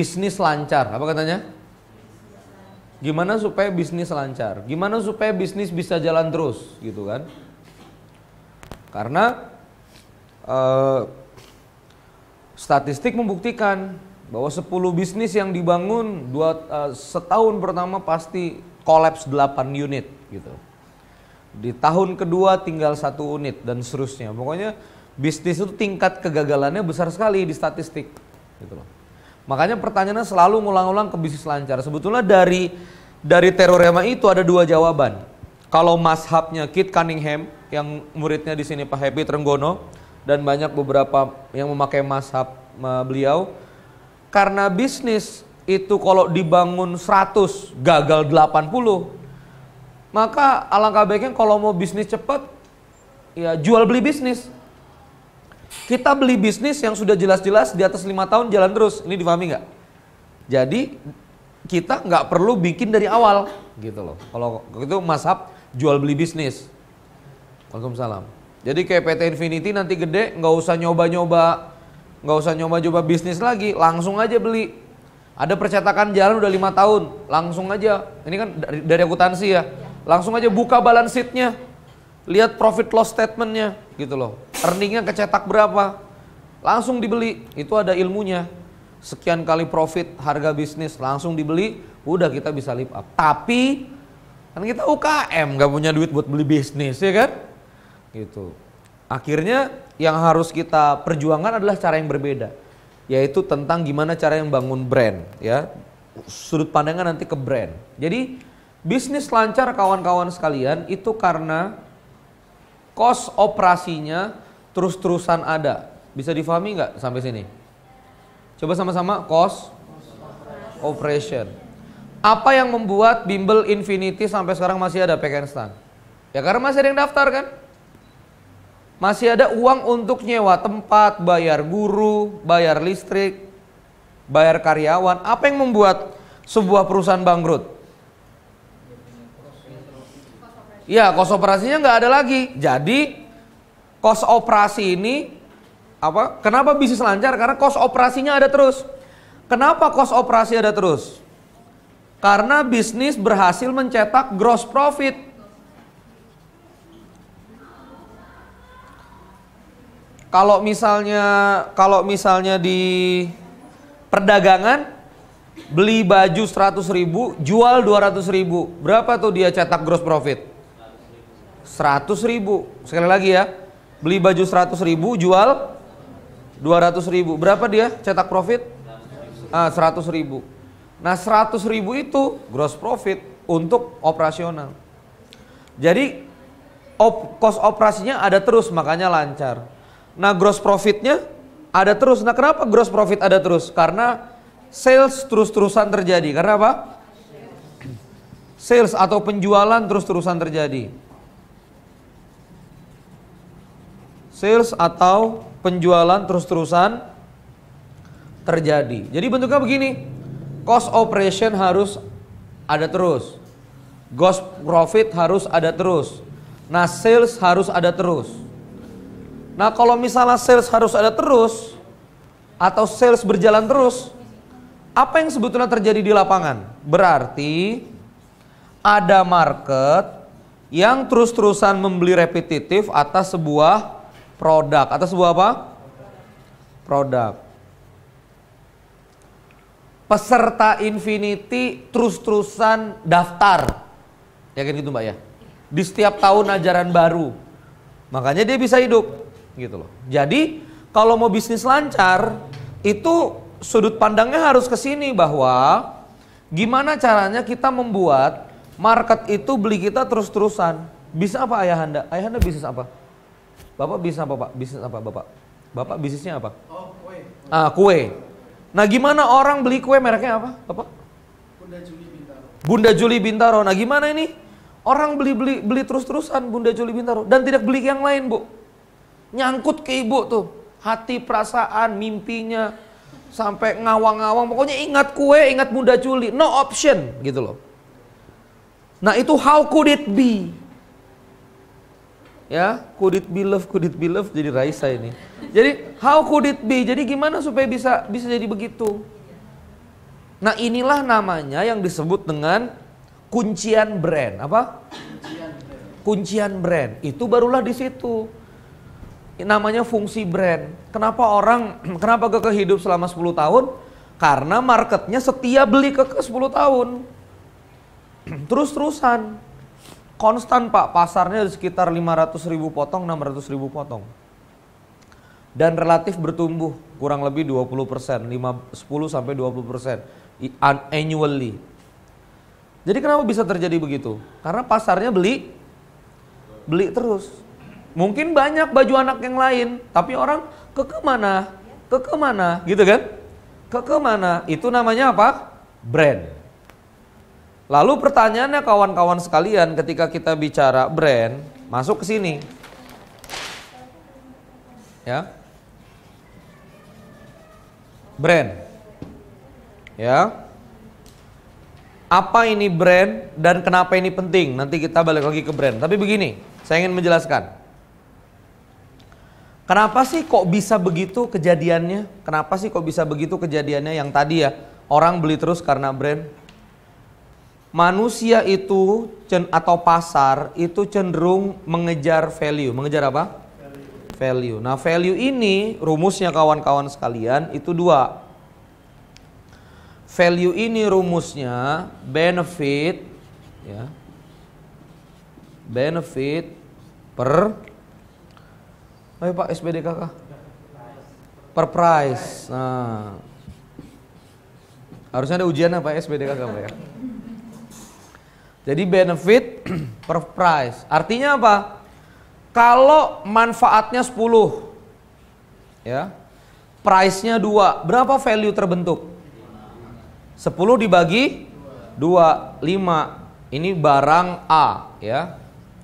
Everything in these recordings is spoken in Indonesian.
bisnis lancar. Apa katanya? Gimana supaya bisnis lancar? Gimana supaya bisnis bisa jalan terus, gitu kan? Karena uh, statistik membuktikan bahwa 10 bisnis yang dibangun dua, uh, setahun pertama pasti kolaps 8 unit, gitu. Di tahun kedua tinggal satu unit dan seterusnya. Pokoknya bisnis itu tingkat kegagalannya besar sekali di statistik, gitu loh. Makanya pertanyaannya selalu ngulang-ulang ke bisnis lancar. Sebetulnya dari dari terorema itu ada dua jawaban. Kalau mashabnya Kit Cunningham yang muridnya di sini Pak Happy Trenggono dan banyak beberapa yang memakai mashab eh, beliau karena bisnis itu kalau dibangun 100 gagal 80 maka alangkah baiknya kalau mau bisnis cepat ya jual beli bisnis kita beli bisnis yang sudah jelas-jelas di atas lima tahun jalan terus. Ini difahami nggak? Jadi kita nggak perlu bikin dari awal gitu loh. Kalau itu masab jual beli bisnis. Waalaikumsalam. Jadi kayak PT Infinity nanti gede nggak usah nyoba-nyoba nggak usah nyoba-nyoba bisnis lagi, langsung aja beli. Ada percetakan jalan udah lima tahun, langsung aja. Ini kan dari, dari akuntansi ya, iya. langsung aja buka balance sheetnya, lihat profit loss statementnya, gitu loh. Earningnya kecetak berapa? Langsung dibeli, itu ada ilmunya. Sekian kali profit harga bisnis langsung dibeli, udah kita bisa lift up. Tapi kan kita UKM gak punya duit buat beli bisnis ya kan? Gitu. Akhirnya yang harus kita perjuangkan adalah cara yang berbeda, yaitu tentang gimana cara yang bangun brand ya. Sudut pandangnya nanti ke brand. Jadi bisnis lancar kawan-kawan sekalian itu karena kos operasinya terus-terusan ada. Bisa difahami nggak sampai sini? Coba sama-sama kos operation. Apa yang membuat bimbel infinity sampai sekarang masih ada PKN stand? Ya karena masih ada yang daftar kan? Masih ada uang untuk nyewa tempat, bayar guru, bayar listrik, bayar karyawan. Apa yang membuat sebuah perusahaan bangkrut? Iya, kos operasinya nggak ada lagi. Jadi kos operasi ini apa? Kenapa bisnis lancar? Karena kos operasinya ada terus. Kenapa kos operasi ada terus? Karena bisnis berhasil mencetak gross profit. Kalau misalnya kalau misalnya di perdagangan beli baju seratus ribu, jual ratus ribu. Berapa tuh dia cetak gross profit? seratus ribu sekali lagi ya beli baju seratus ribu jual dua ratus ribu berapa dia cetak profit ah, seratus ribu nah seratus ribu itu gross profit untuk operasional jadi op, cost operasinya ada terus makanya lancar nah gross profitnya ada terus nah kenapa gross profit ada terus karena sales terus-terusan terjadi karena apa sales atau penjualan terus-terusan terjadi sales atau penjualan terus-terusan terjadi. Jadi bentuknya begini. Cost operation harus ada terus. Gross profit harus ada terus. Nah, sales harus ada terus. Nah, kalau misalnya sales harus ada terus atau sales berjalan terus, apa yang sebetulnya terjadi di lapangan? Berarti ada market yang terus-terusan membeli repetitif atas sebuah produk atau sebuah apa? Produk. Peserta Infinity terus-terusan daftar. ya kan gitu Mbak ya? Di setiap tahun ajaran baru. Makanya dia bisa hidup gitu loh. Jadi kalau mau bisnis lancar itu sudut pandangnya harus ke sini bahwa gimana caranya kita membuat market itu beli kita terus-terusan. Bisa apa ayah Anda? Ayah Anda bisnis apa? Bapak bisnis apa Pak? Bisnis apa Bapak? Bapak bisnisnya apa? Oh, kue. Ah, kue. Nah, gimana orang beli kue mereknya apa? Bapak? Bunda Juli Bintaro. Bunda Juli Bintaro. Nah, gimana ini? Orang beli-beli beli terus-terusan Bunda Juli Bintaro dan tidak beli yang lain, Bu. Nyangkut ke ibu tuh. Hati, perasaan, mimpinya sampai ngawang-ngawang. Pokoknya ingat kue, ingat Bunda Juli. No option gitu loh. Nah, itu how could it be? ya could it be love could it be love jadi Raisa ini jadi how could it be jadi gimana supaya bisa bisa jadi begitu nah inilah namanya yang disebut dengan kuncian brand apa kuncian brand, itu barulah di situ namanya fungsi brand kenapa orang kenapa gak kehidup selama 10 tahun karena marketnya setia beli ke 10 tahun terus-terusan konstan pak pasarnya sekitar 500 ribu potong 600 ribu potong dan relatif bertumbuh kurang lebih 20 persen 10 sampai 20 persen annually jadi kenapa bisa terjadi begitu karena pasarnya beli beli terus mungkin banyak baju anak yang lain tapi orang ke kemana ke kemana gitu kan ke kemana itu namanya apa brand Lalu pertanyaannya kawan-kawan sekalian ketika kita bicara brand, masuk ke sini. Ya. Brand. Ya. Apa ini brand dan kenapa ini penting? Nanti kita balik lagi ke brand. Tapi begini, saya ingin menjelaskan. Kenapa sih kok bisa begitu kejadiannya? Kenapa sih kok bisa begitu kejadiannya yang tadi ya? Orang beli terus karena brand manusia itu atau pasar itu cenderung mengejar value. Mengejar apa? Value. Nah, value ini rumusnya kawan-kawan sekalian itu dua. Value ini rumusnya benefit ya. Benefit per Ayo Pak Sbdkk, Per price. Nah. Harusnya ada ujian apa ya, Sbdkk, Pak ya? Jadi benefit per price. Artinya apa? Kalau manfaatnya 10 ya. Price-nya 2, berapa value terbentuk? 10 dibagi 2, 5. Ini barang A ya.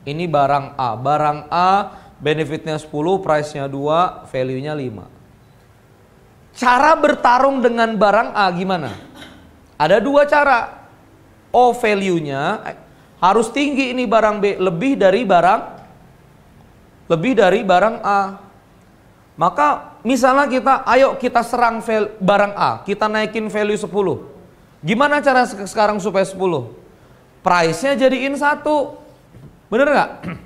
Ini barang A. Barang A benefitnya 10, price-nya 2, value-nya 5. Cara bertarung dengan barang A gimana? Ada dua cara. O value-nya harus tinggi ini barang B lebih dari barang lebih dari barang A. Maka misalnya kita ayo kita serang val, barang A, kita naikin value 10. Gimana cara sekarang supaya 10? Price-nya jadiin satu. Bener nggak?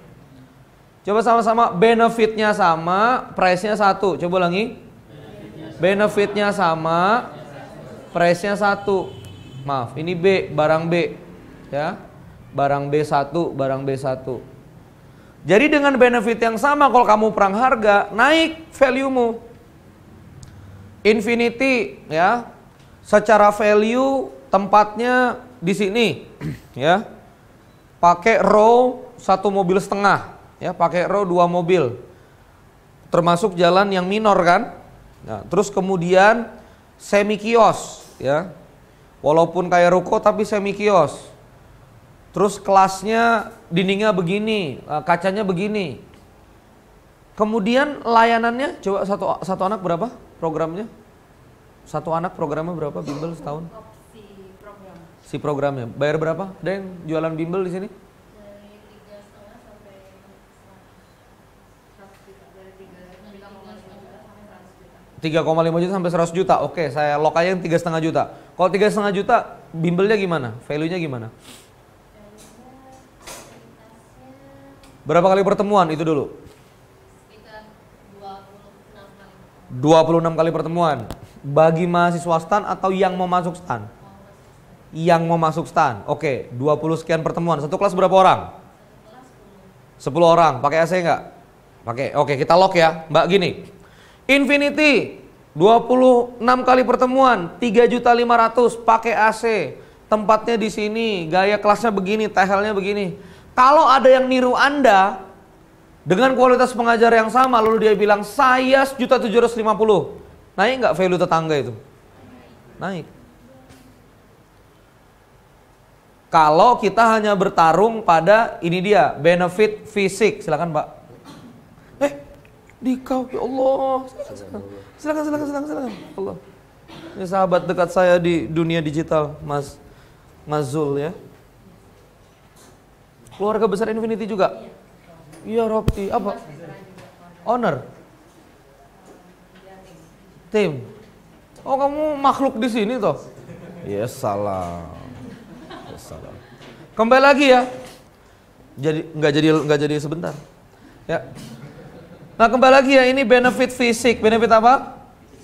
Coba sama-sama benefitnya sama, price-nya satu. Coba ulangi. Benefitnya sama, price-nya satu. Maaf, ini B, barang B. Ya. Barang B1, barang B1. Jadi dengan benefit yang sama kalau kamu perang harga, naik value-mu. Infinity ya. Secara value tempatnya di sini ya. Pakai row satu mobil setengah ya, pakai row dua mobil. Termasuk jalan yang minor kan? Nah, terus kemudian semi kios ya. Walaupun kayak ruko tapi semi kios. Terus kelasnya dindingnya begini, eh, kacanya begini. Kemudian layanannya coba satu satu anak berapa programnya? Satu anak programnya berapa bimbel setahun? Si programnya. Bayar berapa? Ada yang jualan bimbel di sini? Tiga koma lima juta sampai seratus juta. Oke, saya lokanya yang tiga setengah juta kalau tiga setengah juta, bimbelnya gimana? Value-nya gimana? Berapa kali pertemuan itu dulu? 26 kali pertemuan bagi mahasiswa stan atau yang mau masuk stan? Yang mau masuk stan. Oke, 20 sekian pertemuan. Satu kelas berapa orang? 10 orang. Pakai AC nggak? Pakai. Oke, kita lock ya. Mbak gini. Infinity 26 kali pertemuan, 3.500 pakai AC. Tempatnya di sini, gaya kelasnya begini, tehelnya begini. Kalau ada yang niru Anda dengan kualitas pengajar yang sama lalu dia bilang saya 1.750. Naik nggak value tetangga itu? Naik. Kalau kita hanya bertarung pada ini dia benefit fisik, silakan Pak. Eh, dikau ya Allah. Silahkan. Silakan, silakan, silakan, silakan. Allah. Ini sahabat dekat saya di dunia digital, Mas Mazul ya. Keluarga besar Infinity juga. Iya, Robti. Apa? Owner. Tim. Oh, kamu makhluk di sini toh? Ya yes, ya, salah. Yes, salah. Kembali lagi ya. Jadi nggak jadi nggak jadi sebentar. Ya, Nah kembali lagi ya ini benefit fisik. Benefit apa?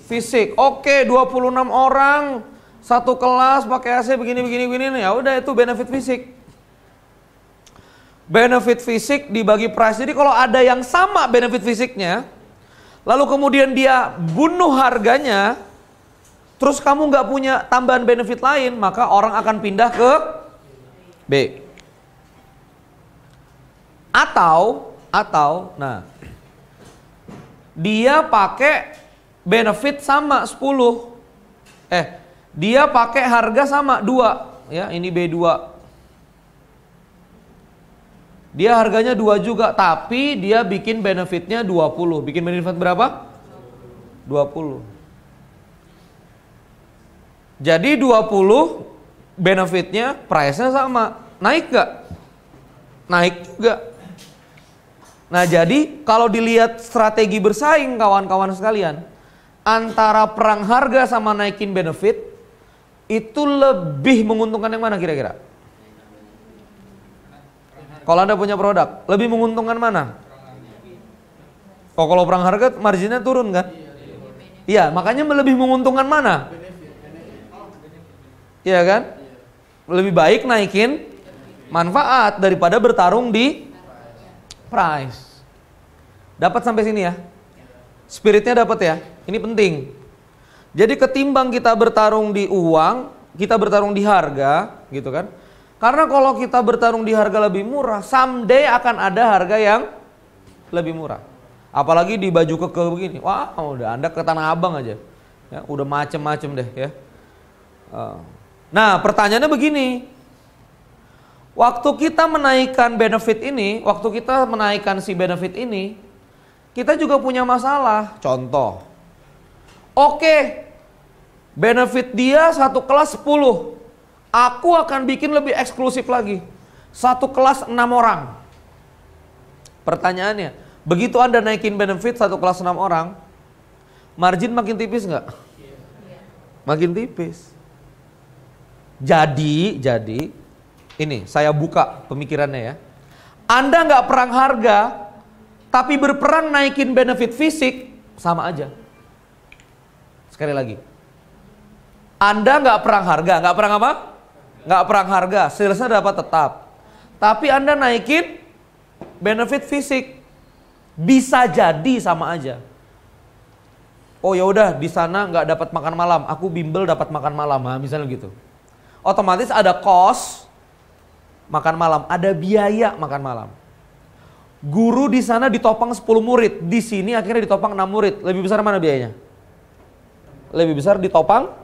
Fisik. Oke 26 orang satu kelas pakai AC begini begini begini ya udah itu benefit fisik. Benefit fisik dibagi price. Jadi kalau ada yang sama benefit fisiknya, lalu kemudian dia bunuh harganya, terus kamu nggak punya tambahan benefit lain, maka orang akan pindah ke B. Atau, atau, nah, dia pakai benefit sama 10. Eh, dia pakai harga sama 2 ya, ini B2. Dia harganya 2 juga, tapi dia bikin benefitnya 20. Bikin benefit berapa? 20. Jadi 20 benefitnya price-nya sama. Naik gak? Naik juga. Nah, jadi kalau dilihat strategi bersaing kawan-kawan sekalian, antara perang harga sama naikin benefit itu lebih menguntungkan yang mana kira-kira? Kalau Anda punya produk, lebih menguntungkan mana? Oh, kalau perang harga marginnya turun kan? Iya, makanya lebih menguntungkan mana? Iya kan? Lebih baik naikin manfaat daripada bertarung di price. Dapat sampai sini ya? Spiritnya dapat ya? Ini penting. Jadi ketimbang kita bertarung di uang, kita bertarung di harga, gitu kan? Karena kalau kita bertarung di harga lebih murah, someday akan ada harga yang lebih murah. Apalagi di baju keke begini. Wah, udah Anda ke Tanah Abang aja. Ya, udah macem-macem deh ya. Eh, nah, pertanyaannya begini, Waktu kita menaikkan benefit ini, waktu kita menaikkan si benefit ini, kita juga punya masalah. Contoh, oke, benefit dia satu kelas 10, aku akan bikin lebih eksklusif lagi. Satu kelas 6 orang. Pertanyaannya, begitu Anda naikin benefit satu kelas 6 orang, margin makin tipis nggak? Iya. Makin tipis. Jadi, jadi ini saya buka pemikirannya ya. Anda nggak perang harga, tapi berperang naikin benefit fisik, sama aja. Sekali lagi. Anda nggak perang harga, nggak perang apa? Nggak perang harga, salesnya dapat tetap. Tapi Anda naikin benefit fisik, bisa jadi sama aja. Oh ya udah di sana nggak dapat makan malam, aku bimbel dapat makan malam, misalnya gitu. Otomatis ada cost makan malam, ada biaya makan malam. Guru di sana ditopang 10 murid, di sini akhirnya ditopang 6 murid. Lebih besar mana biayanya? Lebih besar ditopang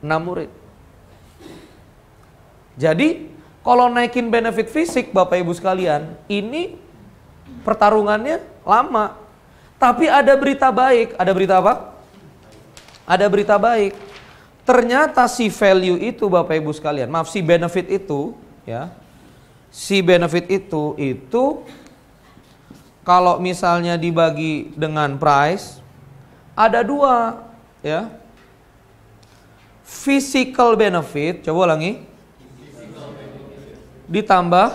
6 murid. Jadi kalau naikin benefit fisik Bapak Ibu sekalian, ini pertarungannya lama. Tapi ada berita baik, ada berita apa? Ada berita baik. Ternyata si value itu Bapak Ibu sekalian, maaf si benefit itu ya si benefit itu itu kalau misalnya dibagi dengan price ada dua ya physical benefit coba ulangi ditambah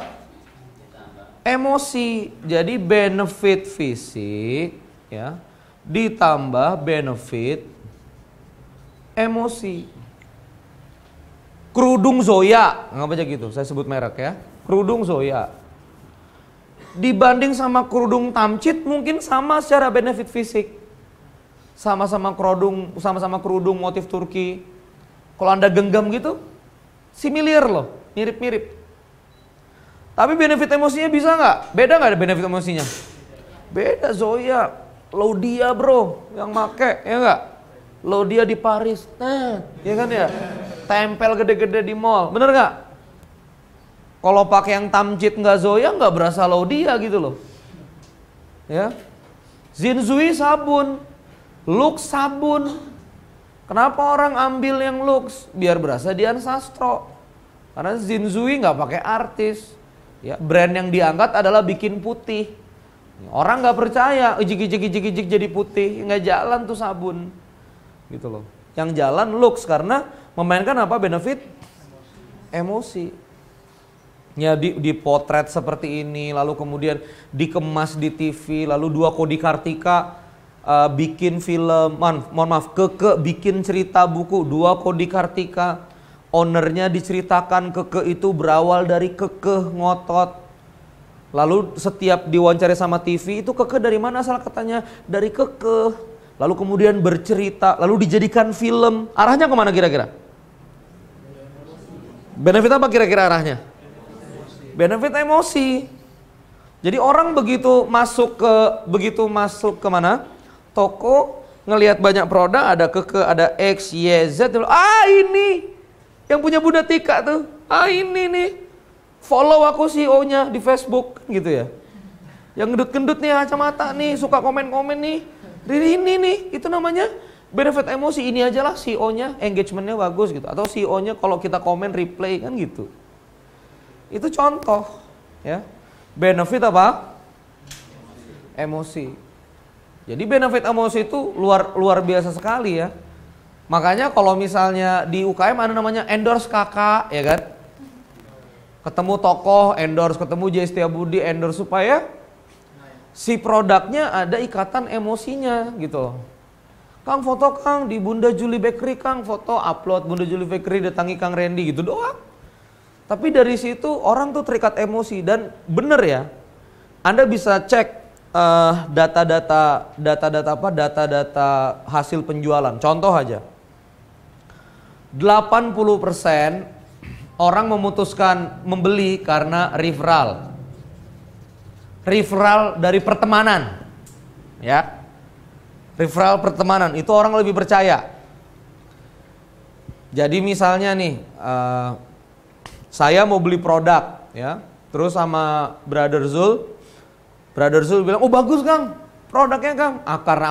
emosi jadi benefit fisik ya ditambah benefit emosi Kerudung Zoya, nggak aja gitu, saya sebut merek ya. Kerudung Zoya. Dibanding sama kerudung Tamcit mungkin sama secara benefit fisik. Sama-sama kerudung, sama-sama kerudung motif Turki. Kalau Anda genggam gitu, similar loh, mirip-mirip. Tapi benefit emosinya bisa nggak? Beda nggak ada benefit emosinya? Beda Zoya, dia bro yang make, ya nggak? dia di Paris, nah, ya kan ya? tempel gede-gede di mall. Bener nggak? Kalau pakai yang tamjid nggak zoya nggak berasa dia gitu loh. Ya, Zinzui sabun, Lux sabun. Kenapa orang ambil yang Lux? Biar berasa Dian Sastro. Karena Zinzui nggak pakai artis. Ya, brand yang diangkat adalah bikin putih. Orang nggak percaya, ijik ijik ijik ijik jadi putih, nggak jalan tuh sabun, gitu loh. Yang jalan looks karena memainkan apa benefit? Emosi. Ya di, di potret seperti ini, lalu kemudian dikemas di TV, lalu dua Kodi Kartika uh, bikin film, man, mohon maaf, Keke bikin cerita buku, dua Kodi Kartika, ownernya diceritakan Keke itu berawal dari Keke ngotot, Lalu setiap diwawancara sama TV itu keke dari mana asal katanya dari keke lalu kemudian bercerita, lalu dijadikan film. Arahnya kemana kira-kira? Benefit apa kira-kira arahnya? Benefit emosi. Jadi orang begitu masuk ke begitu masuk ke mana? Toko ngelihat banyak produk ada keke ada X Y Z ah ini yang punya Bunda Tika tuh ah ini nih follow aku CEO nya di Facebook gitu ya yang gendut-gendut nih kacamata nih suka komen-komen nih ini nih, itu namanya benefit emosi. Ini aja lah, CEO-nya engagementnya bagus gitu. Atau CEO-nya kalau kita komen replay kan gitu. Itu contoh ya. Benefit apa? Emosi. Jadi benefit emosi itu luar luar biasa sekali ya. Makanya kalau misalnya di UKM ada namanya endorse kakak ya kan. Ketemu tokoh endorse, ketemu J Setia Budi endorse supaya si produknya ada ikatan emosinya gitu loh. Kang foto Kang di Bunda Juli Bakery Kang foto upload Bunda Juli Bakery datangi Kang Randy gitu doang. Tapi dari situ orang tuh terikat emosi dan bener ya. Anda bisa cek eh, data-data uh, data-data apa data-data hasil penjualan. Contoh aja. 80% orang memutuskan membeli karena referral referral dari pertemanan. Ya. Referral pertemanan itu orang lebih percaya. Jadi misalnya nih, uh, saya mau beli produk, ya. Terus sama Brother Zul, Brother Zul bilang, oh bagus Kang, produknya Kang. akar ah, karena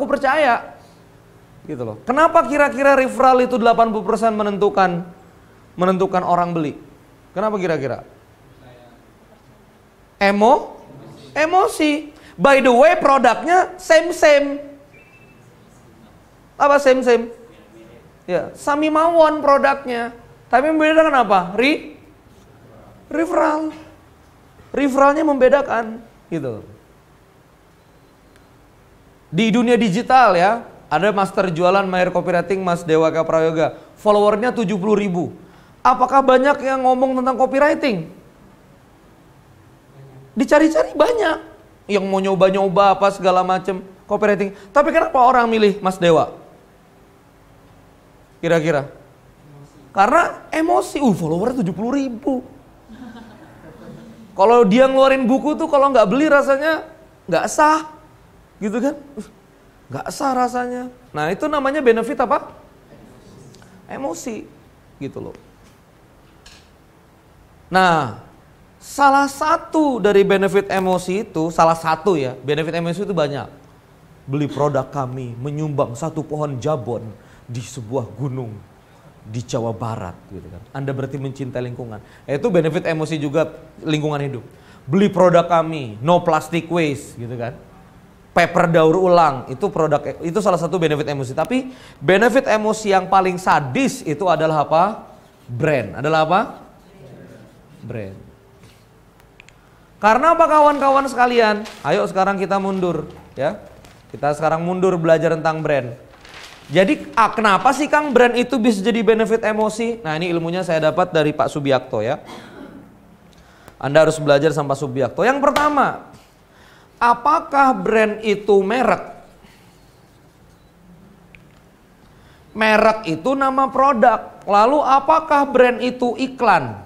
aku percaya. Gitu loh. Kenapa kira-kira referral itu 80% menentukan menentukan orang beli? Kenapa kira-kira? Emo? Emosi. By the way, produknya same-same. Apa same-same? Ya, sami mawon produknya. Tapi beda dengan apa? Ri referral. Referralnya membedakan gitu. Di dunia digital ya, ada master jualan Mayer Copywriting Mas kapra yoga, Followernya tujuh puluh ribu. Apakah banyak yang ngomong tentang copywriting? Dicari-cari banyak yang mau nyoba-nyoba apa segala macam cooperating, Tapi kenapa orang milih Mas Dewa? Kira-kira? Karena emosi. Uh, follower 70 ribu. Kalau dia ngeluarin buku tuh kalau nggak beli rasanya nggak sah. Gitu kan? Uh, nggak sah rasanya. Nah itu namanya benefit apa? Emosi. Gitu loh. Nah, Salah satu dari benefit emosi itu, salah satu ya, benefit emosi itu banyak. Beli produk kami, menyumbang satu pohon jabon di sebuah gunung di Jawa Barat gitu kan. Anda berarti mencintai lingkungan. Itu benefit emosi juga lingkungan hidup. Beli produk kami, no plastic waste gitu kan. Paper daur ulang itu produk itu salah satu benefit emosi. Tapi benefit emosi yang paling sadis itu adalah apa? Brand. Adalah apa? Brand. Karena apa kawan-kawan sekalian? Ayo sekarang kita mundur ya. Kita sekarang mundur belajar tentang brand. Jadi ah, kenapa sih Kang brand itu bisa jadi benefit emosi? Nah ini ilmunya saya dapat dari Pak Subiakto ya. Anda harus belajar sama Pak Subiakto. Yang pertama, apakah brand itu merek? Merek itu nama produk. Lalu apakah brand itu iklan?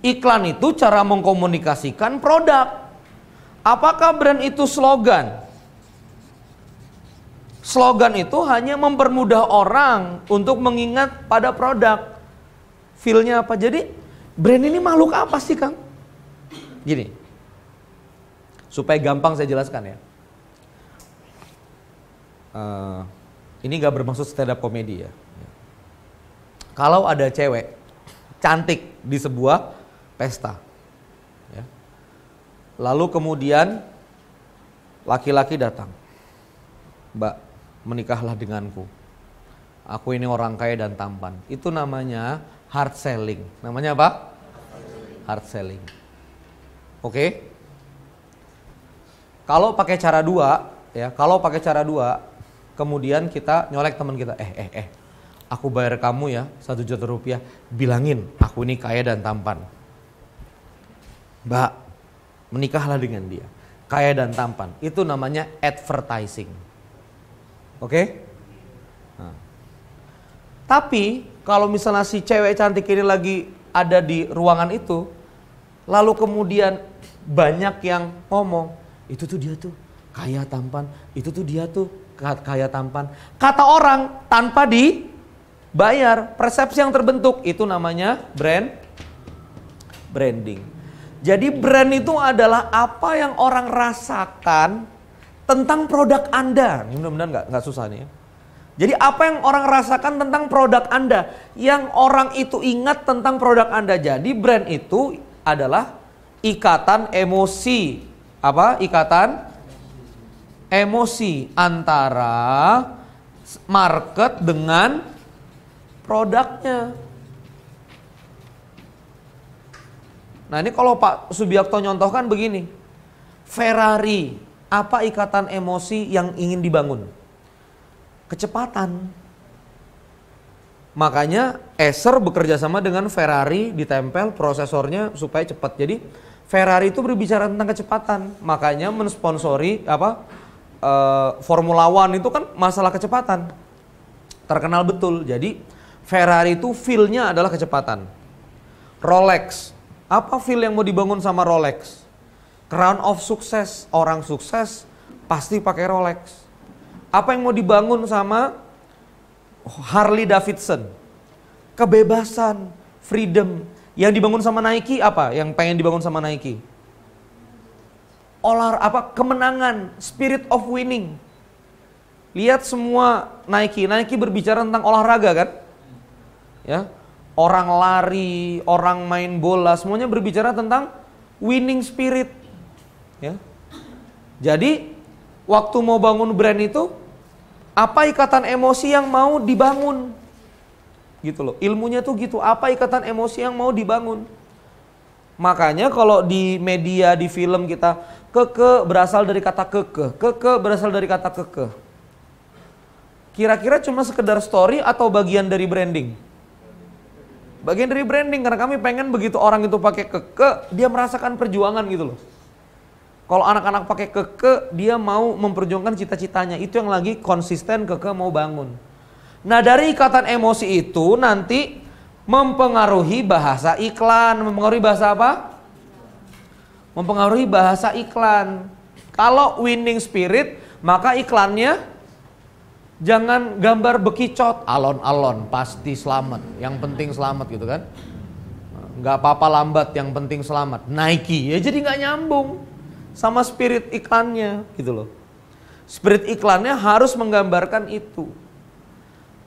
Iklan itu cara mengkomunikasikan produk. Apakah brand itu slogan? Slogan itu hanya mempermudah orang untuk mengingat pada produk. Feelnya apa? Jadi brand ini makhluk apa sih Kang? Gini, supaya gampang saya jelaskan ya. Uh, ini gak bermaksud stand up komedi ya. Kalau ada cewek cantik di sebuah pesta. Ya. Lalu kemudian laki-laki datang, Mbak menikahlah denganku. Aku ini orang kaya dan tampan. Itu namanya hard selling. Namanya apa? Hard selling. Oke. Okay? Kalau pakai cara dua, ya kalau pakai cara dua, kemudian kita nyolek teman kita, eh eh eh, aku bayar kamu ya satu juta rupiah, bilangin aku ini kaya dan tampan. Mbak, menikahlah dengan dia. Kaya dan tampan. Itu namanya advertising. Oke? Okay? Nah. Tapi kalau misalnya si cewek cantik ini lagi ada di ruangan itu, lalu kemudian banyak yang ngomong, itu tuh dia tuh kaya tampan, itu tuh dia tuh kaya tampan. Kata orang tanpa dibayar, persepsi yang terbentuk itu namanya brand branding. Jadi brand itu adalah apa yang orang rasakan tentang produk Anda. Mudah-mudahan nggak nggak susah nih. Ya. Jadi apa yang orang rasakan tentang produk Anda, yang orang itu ingat tentang produk Anda. Jadi brand itu adalah ikatan emosi. Apa? Ikatan emosi antara market dengan produknya. Nah ini kalau Pak Subiakto nyontohkan begini, Ferrari, apa ikatan emosi yang ingin dibangun? Kecepatan. Makanya Acer bekerja sama dengan Ferrari ditempel prosesornya supaya cepat. Jadi Ferrari itu berbicara tentang kecepatan, makanya mensponsori apa e, Formula One itu kan masalah kecepatan. Terkenal betul. Jadi Ferrari itu feel-nya adalah kecepatan. Rolex apa feel yang mau dibangun sama Rolex? Crown of sukses, orang sukses pasti pakai Rolex. Apa yang mau dibangun sama Harley Davidson? Kebebasan, freedom. Yang dibangun sama Nike apa? Yang pengen dibangun sama Nike? Olar apa? Kemenangan, spirit of winning. Lihat semua Nike, Nike berbicara tentang olahraga kan? Ya, orang lari, orang main bola, semuanya berbicara tentang winning spirit. Ya. Jadi waktu mau bangun brand itu apa ikatan emosi yang mau dibangun? Gitu loh. Ilmunya tuh gitu, apa ikatan emosi yang mau dibangun? Makanya kalau di media, di film kita keke berasal dari kata keke, keke berasal dari kata keke. Kira-kira cuma sekedar story atau bagian dari branding? Bagian dari branding karena kami pengen begitu orang itu pakai keke, dia merasakan perjuangan gitu loh. Kalau anak-anak pakai keke, dia mau memperjuangkan cita-citanya. Itu yang lagi konsisten keke mau bangun. Nah dari ikatan emosi itu nanti mempengaruhi bahasa iklan. Mempengaruhi bahasa apa? Mempengaruhi bahasa iklan. Kalau winning spirit, maka iklannya Jangan gambar bekicot, alon-alon pasti selamat. Yang penting selamat gitu kan. Gak apa-apa lambat, yang penting selamat. Nike ya jadi nggak nyambung sama spirit iklannya gitu loh. Spirit iklannya harus menggambarkan itu.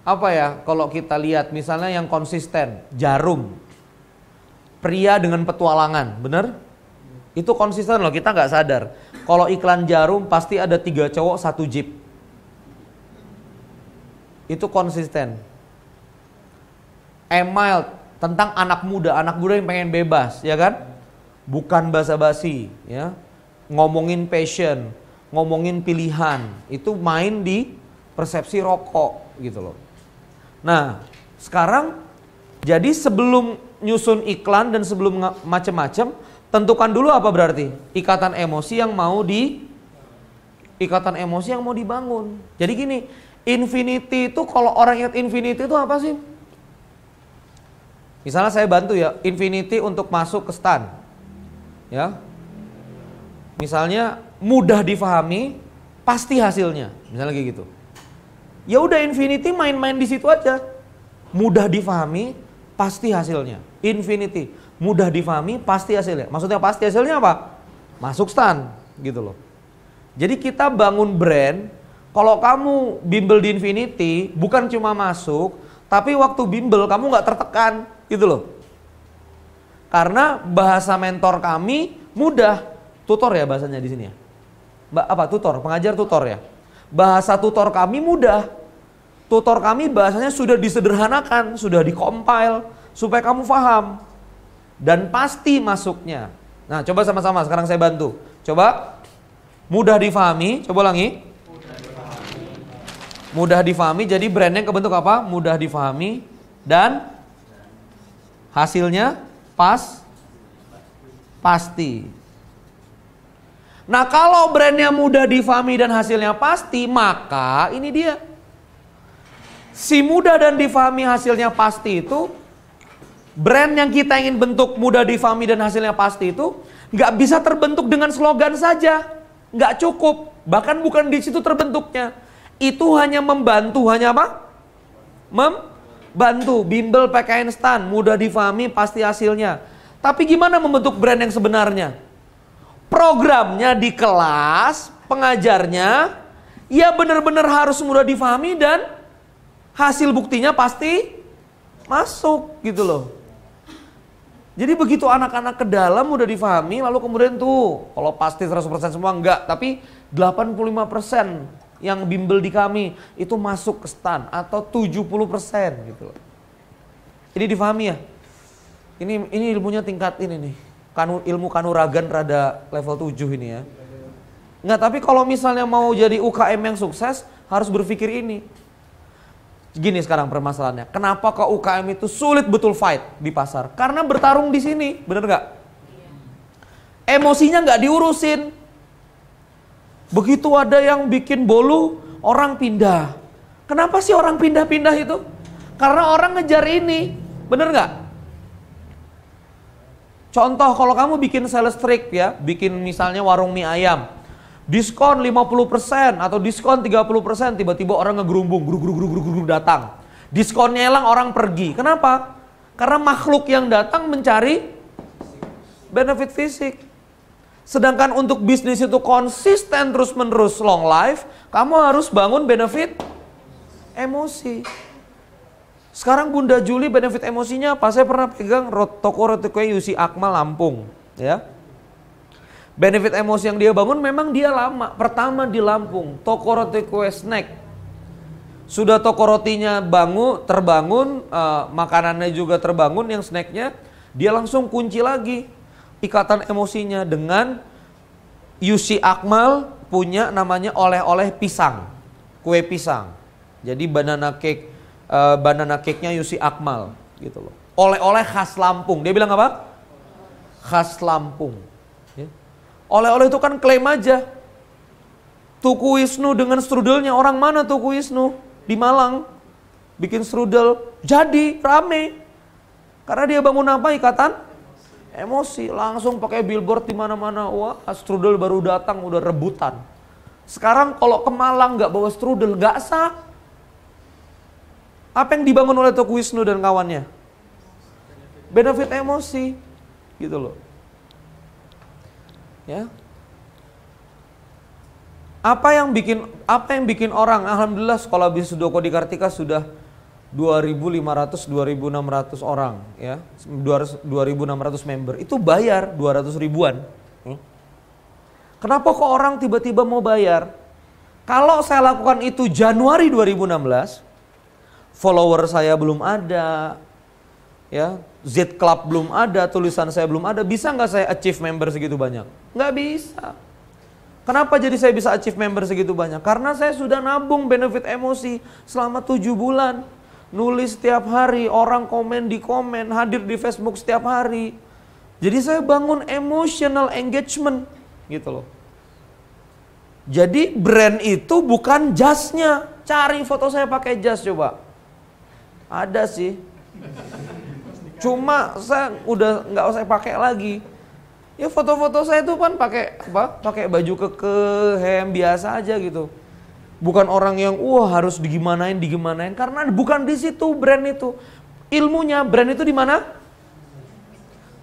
Apa ya kalau kita lihat misalnya yang konsisten, jarum. Pria dengan petualangan, bener? Itu konsisten loh, kita nggak sadar. Kalau iklan jarum pasti ada tiga cowok satu jeep itu konsisten. email eh, tentang anak muda, anak muda yang pengen bebas, ya kan? Bukan basa-basi, ya. Ngomongin passion, ngomongin pilihan, itu main di persepsi rokok gitu loh. Nah, sekarang jadi sebelum nyusun iklan dan sebelum macem-macem, tentukan dulu apa berarti? Ikatan emosi yang mau di ikatan emosi yang mau dibangun. Jadi gini, Infinity itu kalau orang ingat infinity itu apa sih? Misalnya saya bantu ya, infinity untuk masuk ke Stan, Ya. Misalnya mudah difahami, pasti hasilnya. Misalnya kayak gitu. Ya udah infinity main-main di situ aja. Mudah difahami, pasti hasilnya. Infinity, mudah difahami, pasti hasilnya. Maksudnya pasti hasilnya apa? Masuk Stan, gitu loh. Jadi kita bangun brand kalau kamu bimbel di Infinity bukan cuma masuk, tapi waktu bimbel kamu nggak tertekan gitu loh. Karena bahasa mentor kami mudah, tutor ya bahasanya di sini ya. Ba apa tutor, pengajar tutor ya. Bahasa tutor kami mudah. Tutor kami bahasanya sudah disederhanakan, sudah dikompil supaya kamu paham dan pasti masuknya. Nah, coba sama-sama sekarang saya bantu. Coba mudah difahami, coba ulangi Mudah difahami, jadi brandnya kebentuk apa? Mudah difahami dan hasilnya pas, pasti. Nah kalau brandnya mudah difahami dan hasilnya pasti, maka ini dia. Si mudah dan difahami hasilnya pasti itu, brand yang kita ingin bentuk mudah difahami dan hasilnya pasti itu, nggak bisa terbentuk dengan slogan saja. Nggak cukup, bahkan bukan di situ terbentuknya itu hanya membantu, hanya apa? Membantu. Bimbel PKN stan, mudah difahami pasti hasilnya. Tapi gimana membentuk brand yang sebenarnya? Programnya di kelas, pengajarnya, ya benar-benar harus mudah difahami dan hasil buktinya pasti masuk gitu loh. Jadi begitu anak-anak ke dalam udah difahami lalu kemudian tuh kalau pasti 100% semua enggak tapi 85% yang bimbel di kami itu masuk ke stan atau 70% gitu loh. Ini difahami ya? Ini ini ilmunya tingkat ini nih. Kanu, ilmu kanuragan rada level 7 ini ya. Nggak, tapi kalau misalnya mau jadi UKM yang sukses harus berpikir ini. Gini sekarang permasalahannya. Kenapa kok UKM itu sulit betul fight di pasar? Karena bertarung di sini, bener nggak? Iya. Emosinya nggak diurusin, Begitu ada yang bikin bolu, orang pindah. Kenapa sih orang pindah-pindah itu? Karena orang ngejar ini. Bener nggak? Contoh kalau kamu bikin sales trick ya, bikin misalnya warung mie ayam. Diskon 50% atau diskon 30% tiba-tiba orang ngegerumbung, guru guru guru guru guru datang. Diskonnya hilang orang pergi. Kenapa? Karena makhluk yang datang mencari benefit fisik. Sedangkan untuk bisnis itu konsisten terus-menerus long life, kamu harus bangun benefit emosi. Sekarang Bunda Juli benefit emosinya apa? Saya pernah pegang toko roti kue Yusi Akmal Lampung, ya. Benefit emosi yang dia bangun memang dia lama. Pertama di Lampung, toko roti kue snack. Sudah toko rotinya bangun, terbangun, uh, makanannya juga terbangun yang snacknya, dia langsung kunci lagi ikatan emosinya dengan Yusi Akmal punya namanya oleh-oleh pisang, kue pisang. Jadi banana cake, uh, banana cake-nya Yusi Akmal gitu loh. Oleh-oleh khas Lampung. Dia bilang apa? Khas Lampung. Ya. Oleh-oleh itu kan klaim aja. Tuku Wisnu dengan strudelnya orang mana Tuku Wisnu di Malang bikin strudel jadi rame karena dia bangun apa ikatan Emosi langsung pakai billboard di mana-mana. Wah, strudel baru datang udah rebutan. Sekarang kalau ke Malang nggak bawa strudel nggak sah. Apa yang dibangun oleh Toko Wisnu dan kawannya? Benefit emosi, gitu loh. Ya. Apa yang bikin apa yang bikin orang alhamdulillah sekolah bisnis Doko di Kartika sudah 2.500 2.600 orang ya 2.600 member itu bayar 200 ribuan hmm? kenapa kok orang tiba-tiba mau bayar kalau saya lakukan itu Januari 2016 follower saya belum ada ya Z Club belum ada tulisan saya belum ada bisa nggak saya achieve member segitu banyak nggak bisa Kenapa jadi saya bisa achieve member segitu banyak? Karena saya sudah nabung benefit emosi selama tujuh bulan nulis setiap hari, orang komen di komen, hadir di Facebook setiap hari. Jadi saya bangun emotional engagement gitu loh. Jadi brand itu bukan jasnya. Cari foto saya pakai jas coba. Ada sih. Cuma saya udah nggak usah pakai lagi. Ya foto-foto saya itu kan pakai apa? Pakai baju keke, hem biasa aja gitu bukan orang yang wah harus digimanain digimanain karena bukan di situ brand itu ilmunya brand itu di mana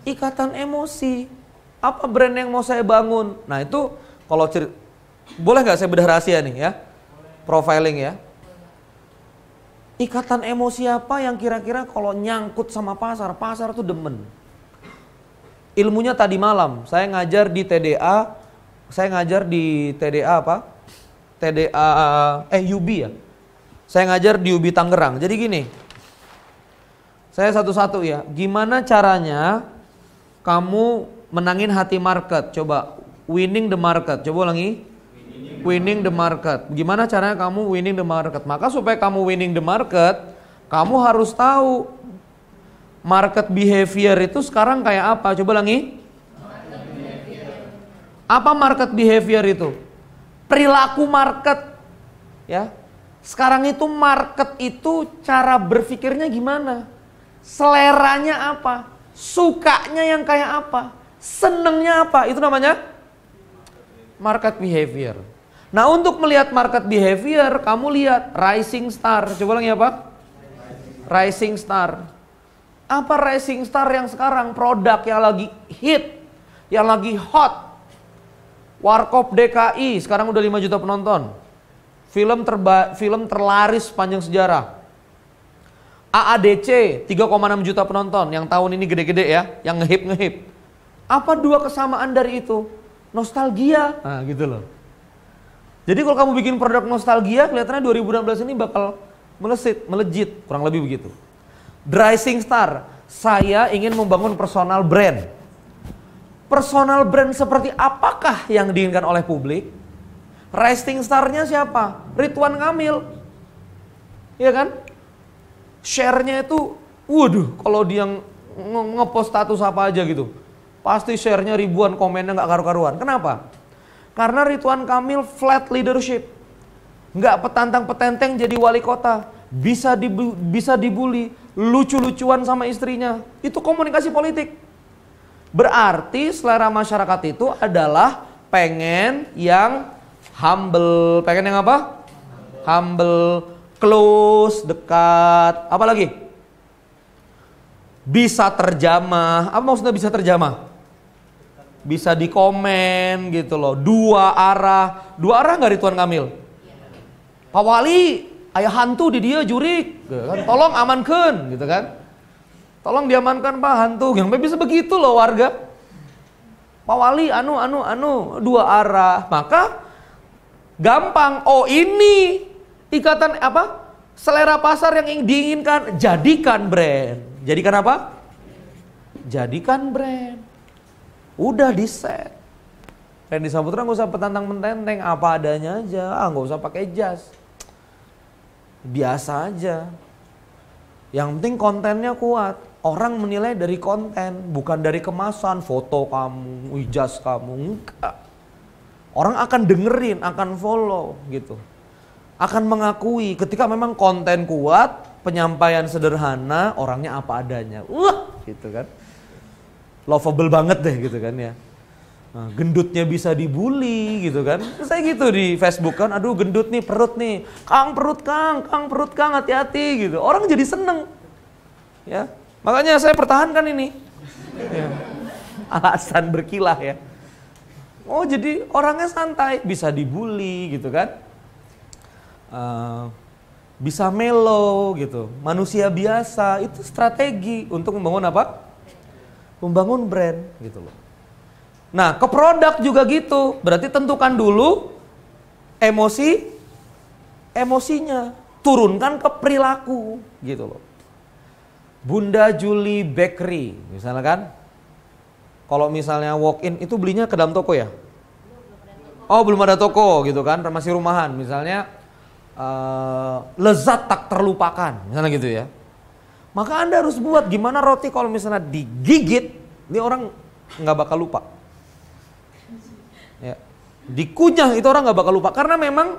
ikatan emosi apa brand yang mau saya bangun nah itu kalau cerita boleh nggak saya bedah rahasia nih ya profiling ya ikatan emosi apa yang kira-kira kalau nyangkut sama pasar pasar tuh demen ilmunya tadi malam saya ngajar di TDA saya ngajar di TDA apa TDA eh UB ya. Saya ngajar di UB Tangerang. Jadi gini. Saya satu-satu ya. Gimana caranya kamu menangin hati market? Coba winning the market. Coba ulangi. Winning, the market. Gimana caranya kamu winning the market? Maka supaya kamu winning the market, kamu harus tahu market behavior itu sekarang kayak apa. Coba ulangi. apa market behavior itu? perilaku market ya. Sekarang itu market itu cara berpikirnya gimana? Seleranya apa? Sukanya yang kayak apa? Senengnya apa? Itu namanya market behavior. Nah untuk melihat market behavior, kamu lihat rising star. Coba lagi apa? Rising star. Apa rising star yang sekarang? Produk yang lagi hit, yang lagi hot, Warkop DKI sekarang udah 5 juta penonton. Film terba film terlaris sepanjang sejarah. AADC 3,6 juta penonton yang tahun ini gede-gede ya, yang ngehip-ngehip. Apa dua kesamaan dari itu? Nostalgia. Nah, gitu loh. Jadi kalau kamu bikin produk nostalgia, kelihatannya 2016 ini bakal melesit, melejit, kurang lebih begitu. Rising Star, saya ingin membangun personal brand. Personal brand seperti apakah yang diinginkan oleh publik? Resting starnya siapa? Ridwan Kamil. Iya kan? Share-nya itu, waduh kalau dia ngepost status apa aja gitu. Pasti share-nya ribuan, komennya nggak karu-karuan. Kenapa? Karena Ridwan Kamil flat leadership. Nggak petantang-petenteng jadi wali kota. Bisa, dibu bisa dibully, lucu-lucuan sama istrinya. Itu komunikasi politik Berarti selera masyarakat itu adalah pengen yang humble, pengen yang apa? Humble, close, dekat, apa lagi? Bisa terjamah. Apa maksudnya bisa terjamah? Bisa dikomen gitu loh. Dua arah. Dua arah nggak di Tuan Kamil? Pak Wali, ayah hantu di dia jurik. Tolong amankan gitu kan. Tolong diamankan Pak hantu. Yang bisa begitu loh warga. Pak Wali anu anu anu dua arah. Maka gampang. Oh ini ikatan apa? Selera pasar yang diinginkan jadikan brand. Jadikan apa? Jadikan brand. Udah di set. disambut orang nggak usah petantang mententeng apa adanya aja. Ah nggak usah pakai jas. Biasa aja. Yang penting kontennya kuat orang menilai dari konten, bukan dari kemasan foto kamu, ijaz kamu, enggak. Orang akan dengerin, akan follow gitu. Akan mengakui ketika memang konten kuat, penyampaian sederhana, orangnya apa adanya. Wah, gitu kan. Lovable banget deh gitu kan ya. Nah, gendutnya bisa dibully gitu kan. Saya gitu di Facebook kan, aduh gendut nih perut nih. Kang perut Kang, Kang perut Kang hati-hati gitu. Orang jadi seneng. Ya, Makanya saya pertahankan ini. Ya. Alasan berkilah ya. Oh jadi orangnya santai, bisa dibully gitu kan. Uh, bisa melo gitu, manusia biasa itu strategi untuk membangun apa? Membangun brand gitu loh. Nah ke produk juga gitu, berarti tentukan dulu emosi, emosinya, turunkan ke perilaku gitu loh. Bunda Juli Bakery, misalnya kan? Kalau misalnya walk in itu belinya ke dalam toko ya? Oh belum ada toko gitu kan, masih rumahan misalnya uh, lezat tak terlupakan misalnya gitu ya. Maka anda harus buat gimana roti kalau misalnya digigit, ini orang nggak bakal lupa. Ya. Dikunyah itu orang nggak bakal lupa karena memang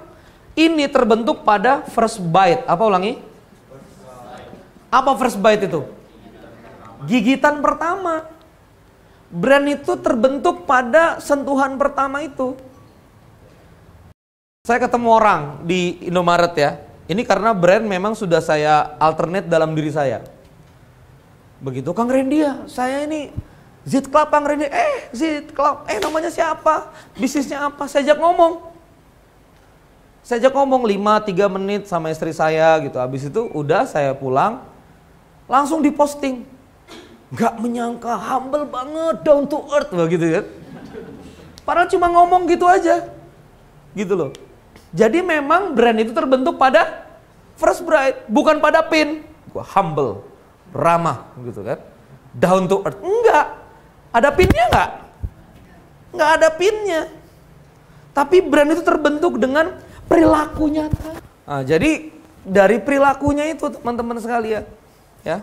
ini terbentuk pada first bite. Apa ulangi? Apa first bite itu? Gigitan pertama. Brand itu terbentuk pada sentuhan pertama itu. Saya ketemu orang di Indomaret ya. Ini karena brand memang sudah saya alternate dalam diri saya. Begitu Kang Randy ya, saya ini Zit Club Kang Randy. Eh, Zit Club. Eh, namanya siapa? Bisnisnya apa? Saya ajak ngomong. Saya ajak ngomong 5 3 menit sama istri saya gitu. Habis itu udah saya pulang. Langsung diposting. Gak menyangka, humble banget, down to earth begitu kan. Padahal cuma ngomong gitu aja. Gitu loh. Jadi memang brand itu terbentuk pada first bride, bukan pada pin. Gue humble, ramah gitu kan. Down to earth. Enggak. Ada pinnya enggak? Enggak ada pinnya. Tapi brand itu terbentuk dengan perilakunya. nyata. Nah, jadi dari perilakunya itu teman-teman sekalian. Ya ya.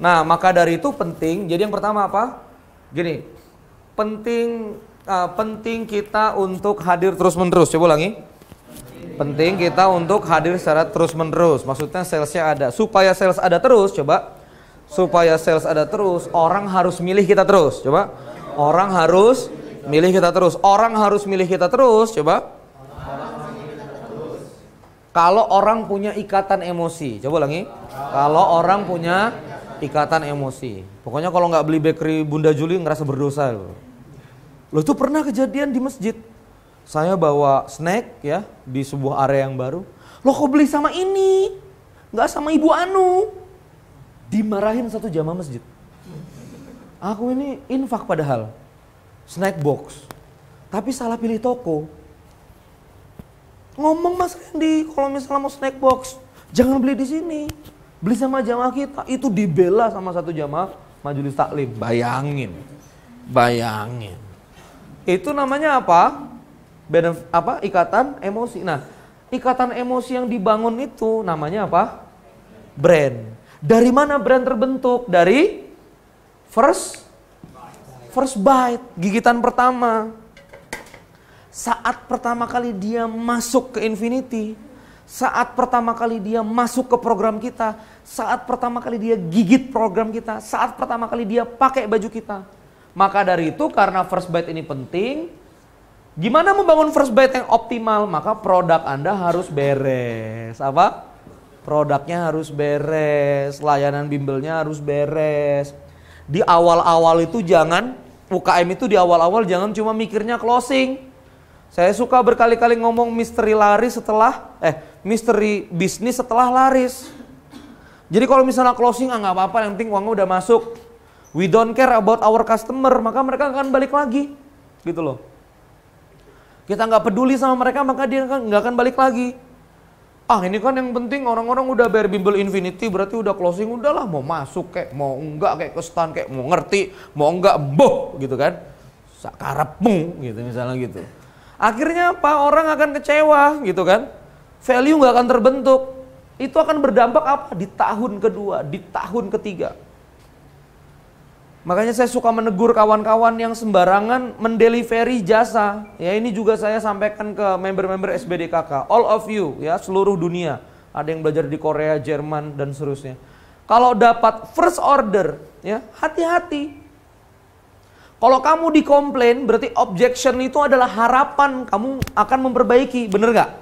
Nah, maka dari itu penting. Jadi yang pertama apa? Gini. Penting uh, penting kita untuk hadir terus-menerus. Coba ulangi. Penting kita untuk hadir secara terus-menerus. Maksudnya salesnya ada. Supaya sales ada terus, coba. Supaya sales ada terus, orang harus milih kita terus. Coba. Orang harus milih kita terus. Orang harus milih kita terus, coba. Kalau orang punya ikatan emosi, coba lagi. Kalau orang punya ikatan emosi, pokoknya kalau nggak beli bakery Bunda Juli ngerasa berdosa loh. Lo tuh pernah kejadian di masjid, saya bawa snack ya di sebuah area yang baru. Lo kok beli sama ini? Nggak sama Ibu Anu? Dimarahin satu jamaah masjid. Aku ini infak padahal, snack box. Tapi salah pilih toko Ngomong Mas Randy, kalau misalnya mau snack box, jangan beli di sini. Beli sama jamaah kita. Itu dibela sama satu jamaah majelis taklim. Bayangin. Bayangin. Itu namanya apa? Benef apa? Ikatan emosi. Nah, ikatan emosi yang dibangun itu namanya apa? Brand. Dari mana brand terbentuk? Dari first first bite, gigitan pertama saat pertama kali dia masuk ke Infinity, saat pertama kali dia masuk ke program kita, saat pertama kali dia gigit program kita, saat pertama kali dia pakai baju kita. Maka dari itu karena first bite ini penting, gimana membangun first bite yang optimal? Maka produk Anda harus beres. Apa? Produknya harus beres, layanan bimbelnya harus beres. Di awal-awal itu jangan UKM itu di awal-awal jangan cuma mikirnya closing saya suka berkali-kali ngomong misteri laris setelah eh misteri bisnis setelah laris. Jadi kalau misalnya closing ah nggak apa-apa, yang penting uangnya udah masuk. We don't care about our customer, maka mereka akan balik lagi, gitu loh. Kita nggak peduli sama mereka, maka dia nggak akan balik lagi. Ah ini kan yang penting orang-orang udah bayar bimbel infinity berarti udah closing udahlah mau masuk kayak mau enggak kayak ke stand kayak mau ngerti mau enggak boh gitu kan sakarapmu gitu misalnya gitu Akhirnya apa? Orang akan kecewa gitu kan. Value nggak akan terbentuk. Itu akan berdampak apa? Di tahun kedua, di tahun ketiga. Makanya saya suka menegur kawan-kawan yang sembarangan mendelivery jasa. Ya ini juga saya sampaikan ke member-member SBDKK. All of you ya seluruh dunia. Ada yang belajar di Korea, Jerman dan seterusnya. Kalau dapat first order ya hati-hati. Kalau kamu dikomplain, berarti objection itu adalah harapan kamu akan memperbaiki, bener gak?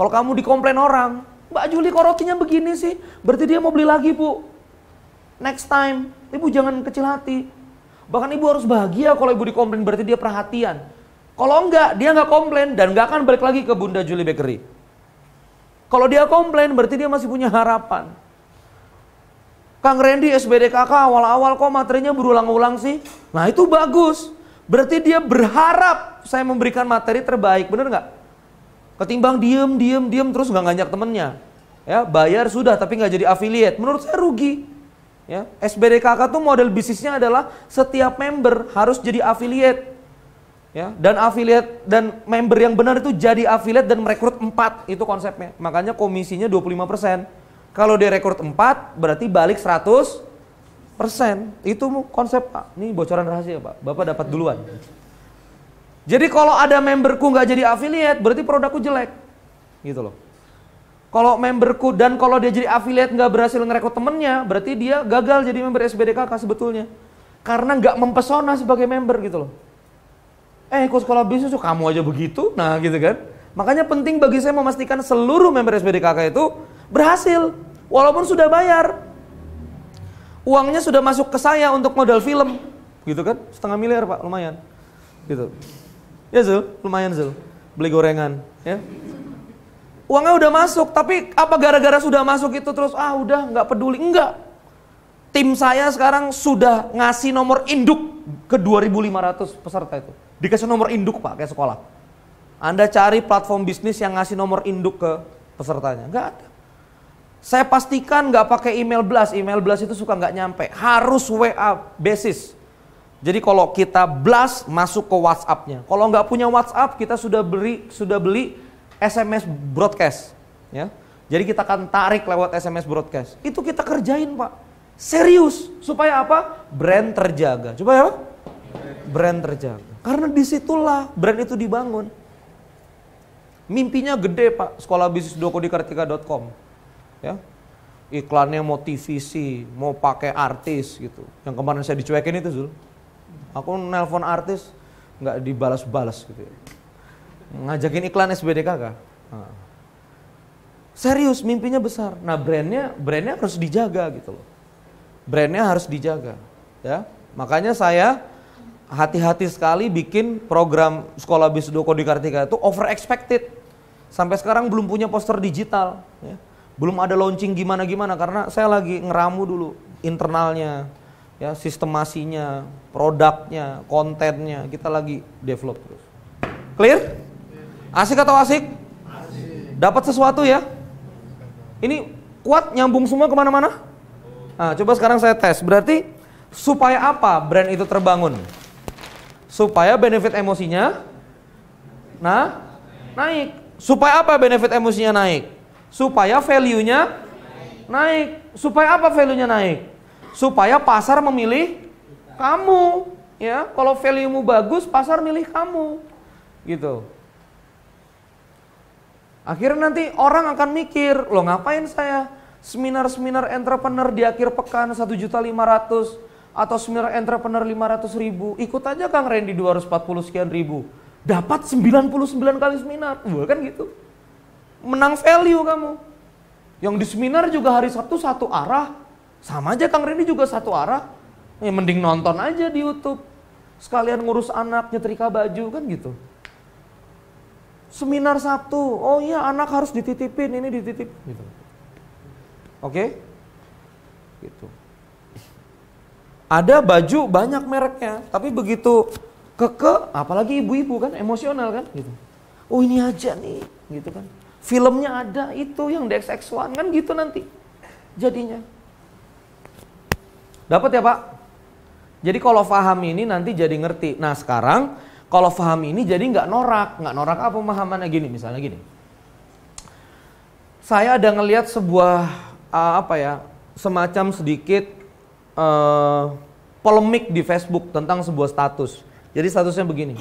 Kalau kamu dikomplain orang, Mbak Juli kok rotinya begini sih? Berarti dia mau beli lagi bu. Next time, ibu jangan kecil hati. Bahkan ibu harus bahagia kalau ibu dikomplain, berarti dia perhatian. Kalau enggak, dia enggak komplain dan enggak akan balik lagi ke Bunda Juli Bakery. Kalau dia komplain, berarti dia masih punya harapan. Kang Randy SBDKK awal-awal kok materinya berulang-ulang sih? Nah itu bagus. Berarti dia berharap saya memberikan materi terbaik, bener nggak? Ketimbang diem, diem, diem terus nggak ngajak temennya. Ya, bayar sudah tapi nggak jadi affiliate. Menurut saya rugi. Ya, SBDKK tuh model bisnisnya adalah setiap member harus jadi affiliate. Ya, dan affiliate dan member yang benar itu jadi affiliate dan merekrut 4 itu konsepnya. Makanya komisinya 25 persen kalau dia rekor 4, berarti balik 100 persen. Itu konsep Pak. Ah, ini bocoran rahasia Pak. Bapak dapat duluan. Jadi kalau ada memberku nggak jadi affiliate, berarti produkku jelek. Gitu loh. Kalau memberku dan kalau dia jadi affiliate nggak berhasil ngerekrut temennya, berarti dia gagal jadi member SBDKK sebetulnya. Karena nggak mempesona sebagai member gitu loh. Eh ikut sekolah bisnis kamu aja begitu, nah gitu kan. Makanya penting bagi saya memastikan seluruh member SBDKK itu Berhasil, walaupun sudah bayar. Uangnya sudah masuk ke saya untuk modal film, gitu kan? Setengah miliar pak, lumayan. Gitu. Ya Zul, lumayan Zul. Beli gorengan, ya. Uangnya udah masuk, tapi apa gara-gara sudah masuk itu terus ah udah nggak peduli? Enggak. Tim saya sekarang sudah ngasih nomor induk ke 2.500 peserta itu. Dikasih nomor induk pak, kayak sekolah. Anda cari platform bisnis yang ngasih nomor induk ke pesertanya. Enggak ada. Saya pastikan nggak pakai email blast. Email blast itu suka nggak nyampe. Harus WA basis. Jadi kalau kita blast masuk ke WhatsApp-nya. Kalau nggak punya WhatsApp, kita sudah beli sudah beli SMS broadcast. Ya. Jadi kita akan tarik lewat SMS broadcast. Itu kita kerjain pak. Serius. Supaya apa? Brand terjaga. Coba ya Brand terjaga. Karena disitulah brand itu dibangun. Mimpinya gede pak. Sekolah bisnis dokodikartika.com ya iklannya mau TVC, mau pakai artis gitu. Yang kemarin saya dicuekin itu Zul. Aku nelpon artis nggak dibalas-balas gitu ya. Ngajakin iklan SBDKK. Nah. Serius mimpinya besar. Nah brandnya brandnya harus dijaga gitu loh. Brandnya harus dijaga ya. Makanya saya hati-hati sekali bikin program sekolah bis Doko di Kartika itu over expected. Sampai sekarang belum punya poster digital. Ya belum ada launching gimana-gimana karena saya lagi ngeramu dulu internalnya, ya sistemasinya, produknya, kontennya kita lagi develop terus. Clear? Asik atau asik? Asik. Dapat sesuatu ya? Ini kuat nyambung semua kemana-mana? Nah, coba sekarang saya tes. Berarti supaya apa brand itu terbangun? Supaya benefit emosinya nah naik. Supaya apa benefit emosinya naik? supaya value-nya naik. Supaya apa value-nya naik? Supaya pasar memilih kamu, ya. Kalau value-mu bagus, pasar milih kamu. Gitu. Akhirnya nanti orang akan mikir, loh ngapain saya seminar-seminar entrepreneur di akhir pekan 1.500 atau seminar entrepreneur 500 ribu, ikut aja Kang Randy 240 sekian ribu. Dapat 99 kali seminar, Wah, kan gitu menang value kamu. Yang di seminar juga hari Sabtu satu arah, sama aja Kang Randy juga satu arah. Ya mending nonton aja di YouTube. Sekalian ngurus anak, nyetrika baju kan gitu. Seminar Sabtu, oh iya anak harus dititipin, ini dititip gitu. Oke? Okay? Gitu. Ada baju banyak mereknya, tapi begitu keke, apalagi ibu-ibu kan emosional kan gitu. Oh ini aja nih, gitu kan. Filmnya ada itu yang DXX1 kan gitu nanti jadinya. Dapat ya Pak? Jadi kalau paham ini nanti jadi ngerti. Nah sekarang kalau paham ini jadi nggak norak. Nggak norak apa pemahamannya gini misalnya gini. Saya ada ngelihat sebuah apa ya semacam sedikit uh, polemik di Facebook tentang sebuah status. Jadi statusnya begini.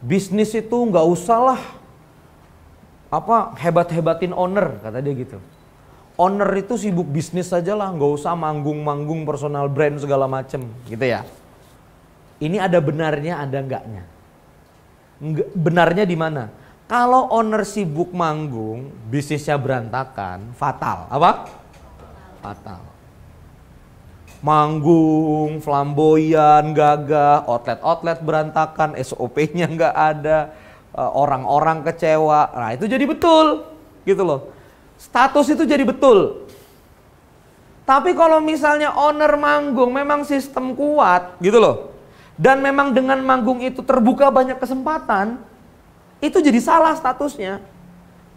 Bisnis itu nggak usah lah apa hebat-hebatin owner kata dia gitu. Owner itu sibuk bisnis saja lah, nggak usah manggung-manggung personal brand segala macem gitu ya. Ini ada benarnya, ada enggaknya. benarnya di mana? Kalau owner sibuk manggung, bisnisnya berantakan, fatal. Apa? Fatal. Manggung, flamboyan, gagah, outlet-outlet berantakan, SOP-nya nggak ada, Eh, orang-orang kecewa. Nah, itu jadi betul. Gitu loh. Status itu jadi betul. Tapi kalau misalnya owner manggung memang sistem kuat, gitu loh. Dan memang dengan manggung itu terbuka banyak kesempatan, itu jadi salah statusnya.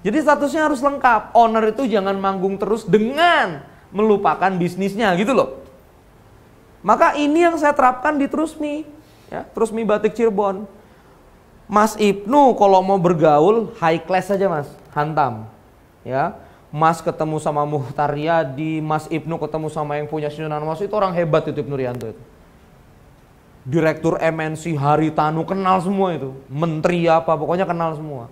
Jadi statusnya harus lengkap. Owner itu jangan manggung terus dengan melupakan bisnisnya gitu loh. Maka ini yang saya terapkan di Trusmi, ya, Trusmi Batik Cirebon. Mas Ibnu kalau mau bergaul high class saja Mas, hantam. Ya. Mas ketemu sama Muhtar di Mas Ibnu ketemu sama yang punya Sunan Mas itu orang hebat itu Ibnu Rianto itu. Direktur MNC Hari Tanu kenal semua itu, menteri apa pokoknya kenal semua.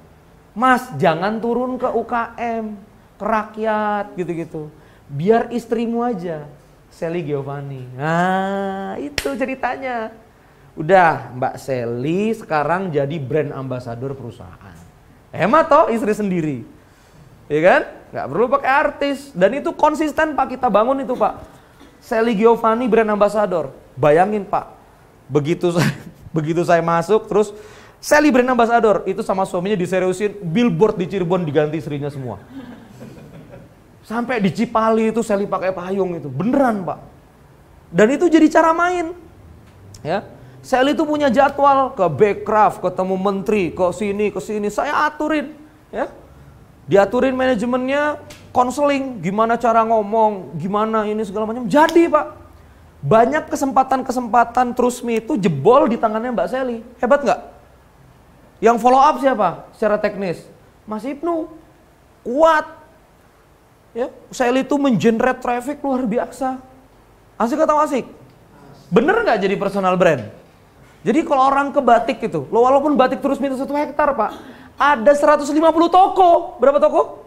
Mas jangan turun ke UKM, ke rakyat gitu-gitu. Biar istrimu aja, Sally Giovanni. Nah, itu ceritanya. Udah Mbak Sally sekarang jadi brand ambassador perusahaan. Hemat toh istri sendiri. Iya kan? Nggak perlu pakai artis. Dan itu konsisten Pak kita bangun itu Pak. Sally Giovanni brand ambassador Bayangin Pak. Begitu saya, begitu saya masuk terus Sally brand ambassador itu sama suaminya diseriusin billboard di Cirebon diganti istrinya semua. Sampai di Cipali itu Sally pakai payung itu. Beneran, Pak. Dan itu jadi cara main. Ya. Sally itu punya jadwal ke Backcraft, ketemu menteri, ke sini, ke sini. Saya aturin, ya. Diaturin manajemennya, konseling, gimana cara ngomong, gimana ini segala macam. Jadi pak, banyak kesempatan-kesempatan terus Trusmi itu jebol di tangannya Mbak Sally. Hebat nggak? Yang follow up siapa secara teknis? Mas Ibnu. Kuat. Ya, Sally itu mengenerate traffic luar biasa. Asik atau asik? Bener nggak jadi personal brand? Jadi kalau orang ke batik gitu, lo walaupun batik terus minus satu hektar pak, ada 150 toko. Berapa toko?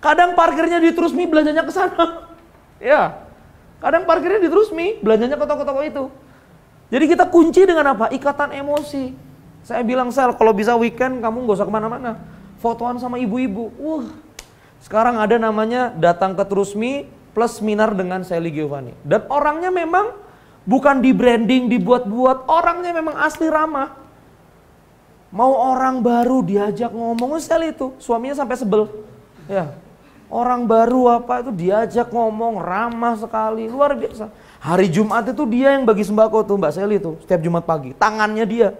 Kadang parkirnya di terusmi belanjanya ke sana. ya. Kadang parkirnya di terusmi belanjanya ke toko-toko itu. Jadi kita kunci dengan apa? Ikatan emosi. Saya bilang, Sel, kalau bisa weekend kamu nggak usah kemana-mana. Fotoan sama ibu-ibu. Wah, sekarang ada namanya datang ke terusmi plus seminar dengan Sally Giovanni. Dan orangnya memang Bukan di branding, dibuat-buat. Orangnya memang asli ramah. Mau orang baru diajak ngomong, sel itu. Suaminya sampai sebel. Ya, Orang baru apa itu diajak ngomong ramah sekali, luar biasa. Hari Jumat itu dia yang bagi sembako tuh Mbak Seli tuh setiap Jumat pagi, tangannya dia.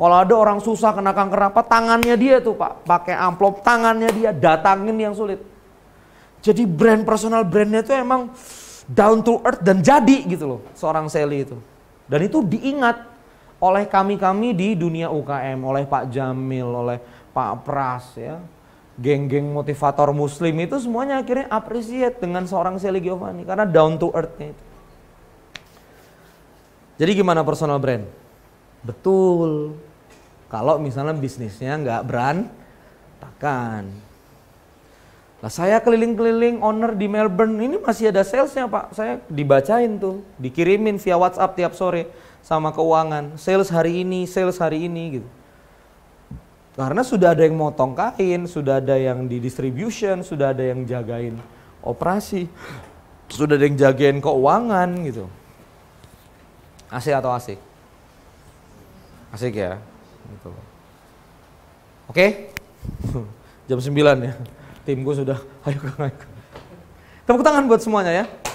Kalau ada orang susah kena kanker apa, tangannya dia tuh Pak, pakai amplop tangannya dia, datangin yang sulit. Jadi brand personal brandnya itu emang down to earth dan jadi gitu loh seorang Sally itu. Dan itu diingat oleh kami-kami di dunia UKM, oleh Pak Jamil, oleh Pak Pras ya. Geng-geng motivator muslim itu semuanya akhirnya appreciate dengan seorang Sally Giovanni karena down to earth-nya itu. Jadi gimana personal brand? Betul. Kalau misalnya bisnisnya nggak takkan. Nah saya keliling-keliling owner di Melbourne ini masih ada salesnya pak. Saya dibacain tuh, dikirimin via WhatsApp tiap sore sama keuangan. Sales hari ini, sales hari ini gitu. Karena sudah ada yang motong kain, sudah ada yang di distribution, sudah ada yang jagain operasi, sudah ada yang jagain keuangan gitu. Asik atau asik? Asik ya. Gitu. Oke? Okay? Jam 9 ya tim gue sudah ayo kang tepuk tangan buat semuanya ya